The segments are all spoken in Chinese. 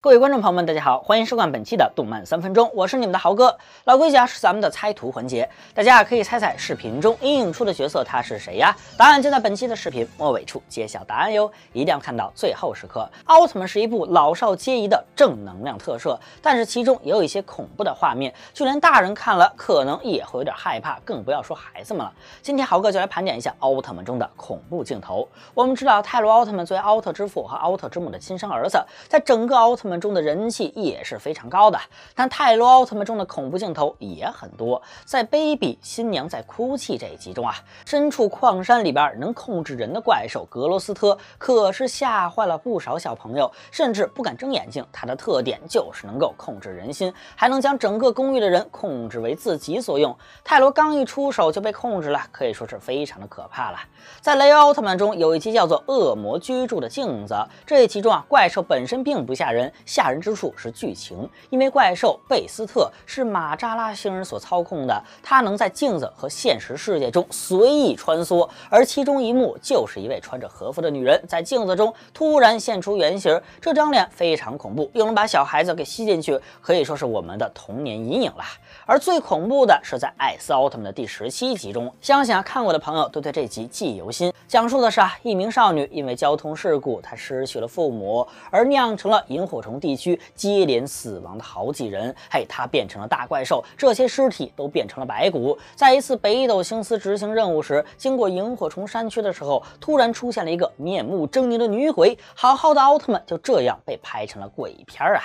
各位观众朋友们，大家好，欢迎收看本期的动漫三分钟，我是你们的豪哥。老规矩啊，是咱们的猜图环节，大家啊可以猜猜视频中阴影处的角色他是谁呀？答案就在本期的视频末尾处揭晓答案哟，一定要看到最后时刻。《奥特曼》是一部老少皆宜的正能量特摄，但是其中也有一些恐怖的画面，就连大人看了可能也会有点害怕，更不要说孩子们了。今天豪哥就来盘点一下《奥特曼》中的恐怖镜头。我们知道泰罗奥特曼作为奥特之父和奥特之母的亲生儿子，在整个奥特。曼。们中的人气也是非常高的，但泰罗奥特曼中的恐怖镜头也很多。在《baby 新娘在哭泣》这一集中啊，身处矿山里边能控制人的怪兽格罗斯特可是吓坏了不少小朋友，甚至不敢睁眼睛。它的特点就是能够控制人心，还能将整个公寓的人控制为自己所用。泰罗刚一出手就被控制了，可以说是非常的可怕了。在雷奥特曼中有一集叫做《恶魔居住的镜子》，这一集中啊，怪兽本身并不吓人。吓人之处是剧情，因为怪兽贝斯特是马扎拉星人所操控的，他能在镜子和现实世界中随意穿梭，而其中一幕就是一位穿着和服的女人在镜子中突然现出原形，这张脸非常恐怖，又能把小孩子给吸进去，可以说是我们的童年阴影了。而最恐怖的是在艾斯奥特曼的第十七集中，相信啊看过的朋友都对这集记忆犹新，讲述的是啊一名少女因为交通事故，她失去了父母，而酿成了萤火虫。从地区接连死亡的好几人，嘿，他变成了大怪兽，这些尸体都变成了白骨。在一次北斗星司执行任务时，经过萤火虫山区的时候，突然出现了一个面目狰狞的女鬼。好好的奥特曼就这样被拍成了鬼片啊！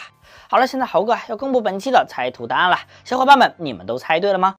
好了，现在猴哥要公布本期的猜图答案了，小伙伴们，你们都猜对了吗？